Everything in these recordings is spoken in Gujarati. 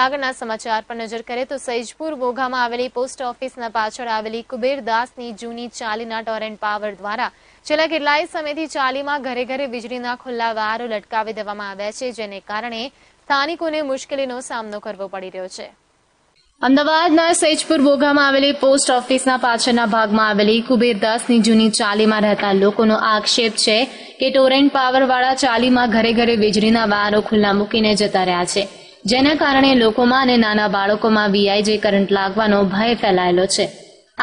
આગળના સમાચાર પર નજર કરે તો સૈજપુર બોઘામાં આવેલી પોસ્ટ ઓફિસના પાછળ આવેલી કુબેરદાસની જૂની ચાલીના ટોરેન્ટ પાવર દ્વારા છેલ્લા કેટલાય સમયથી ચાલીમાં ઘરે ઘરે વીજળીના ખુલ્લા વાયરો લટકાવી દેવામાં આવ્યા છે જેને કારણે સ્થાનિકોને મુશ્કેલીનો સામનો કરવો પડી રહ્યો છે અમદાવાદના સૈજપુર બોઘામાં આવેલી પોસ્ટ ઓફિસના પાછળના ભાગમાં આવેલી કુબેરદાસની જૂની ચાલીમાં રહેતા લોકોનો આક્ષેપ છે કે ટોરેન્ટ પાવરવાળા ચાલીમાં ઘરે ઘરે વીજળીના વાયરો ખુલ્લા મૂકીને જતા રહ્યા છે જેના કારણે લોકોમાં અને નાના બાળકોમાં વીઆઈજે કરંટ લાગવાનો ભય ફેલાયેલો છે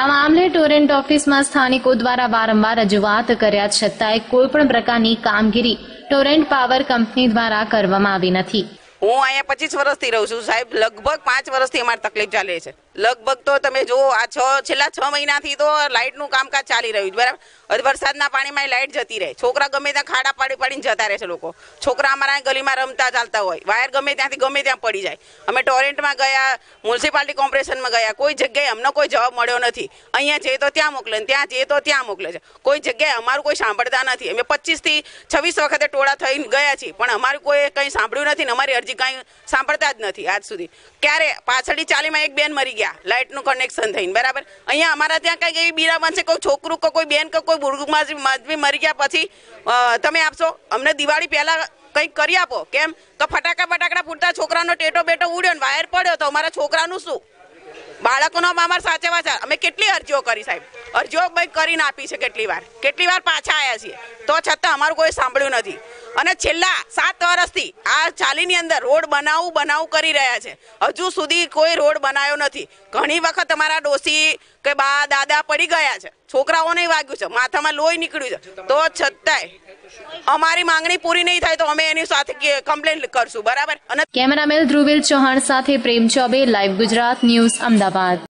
આ મામલે ટોરેન્ટ ઓફિસમાં સ્થાનિકો દ્વારા વારંવાર રજૂઆત કર્યા છતાંય કોઈપણ પ્રકારની કામગીરી ટોરેન્ટ પાવર કંપની દ્વારા કરવામાં આવી નથી હું અહીંયા પચીસ વર્ષથી રહું છું સાહેબ લગભગ પાંચ વર્ષથી અમારી તકલીફ ચાલે છે લગભગ તો તમે જુઓ આ છ છેલ્લા છ મહિનાથી તો લાઇટનું કામકાજ ચાલી રહ્યું છે બરાબર વરસાદના પાણીમાં લાઇટ જતી રહે છોકરા ગમે ત્યાં ખાડા પાડી પાડીને જતા રહે છે લોકો છોકરા અમારા ગલીમાં રમતા ચાલતા હોય વાયર ગમે ત્યાંથી ગમે ત્યાં પડી જાય અમે ટોરેન્ટમાં ગયા મ્યુનિસિપાલિટી કોર્પોરેશનમાં ગયા કોઈ જગ્યાએ અમને કોઈ જવાબ મળ્યો નથી અહીંયા જઈએ તો ત્યાં મોકલે ત્યાં જઈએ તો ત્યાં મોકલે છે કોઈ જગ્યાએ અમારું કોઈ સાંભળતા નથી અમે પચીસથી છવ્વીસ વખતે ટોળા થઈને ગયા છીએ પણ અમારું કોઈ કંઈ સાંભળ્યું નથી ને અમારી અરજી હજી કાંઈ સાંભળતા જ નથી આજ સુધી ક્યારે પાછળની ચાલીમાં એક બેન મરી ગયા લાઇટનું કનેક્શન થઈને બરાબર અહીંયા અમારા ત્યાં કાંઈક એવી બીરા છે કોઈ છોકરું કે કોઈ બેન કે કોઈ બુર્ગમાં મરી ગયા પછી તમે આપશો અમને દિવાળી પહેલાં કંઈક કરી આપો કેમ તો ફટાકા ફટાકડા પૂરતા છોકરાનો ટેટો બેટો ઉડ્યો ને વાયર પડ્યો તો અમારા છોકરાનું શું બાળકોનો અમારે સાચે વાચા અમે કેટલી અરજીઓ કરી સાહેબ અરજીઓ ભાઈ કરીને આપી છે કેટલી વાર કેટલી વાર પાછા આવ્યા છીએ તો છતાં અમારું કોઈ સાંભળ્યું નથી અને છેલ્લા સાત વર્ષથી આ ચાલીની અંદર રોડ બનાવું બનાવું કરી રહ્યા છે હજુ સુધી કોઈ રોડ બનાવ્યો નથી ઘણી વખત અમારા ડોસી કે બા દાદા પડી ગયા છે છોકરાઓને વાગ્યું છે માથામાં લોહી નીકળ્યું છે તો છતાંય અમારી માંગણી પૂરી નહીં થાય તો અમે એની સાથે કમ્પ્લેન કરશું બરાબર અને કેમેરામેન ધ્રુવિલ ચૌહાણ સાથે પ્રેમ ચોબે લાઈવ ગુજરાત ન્યૂઝ અમદાવાદ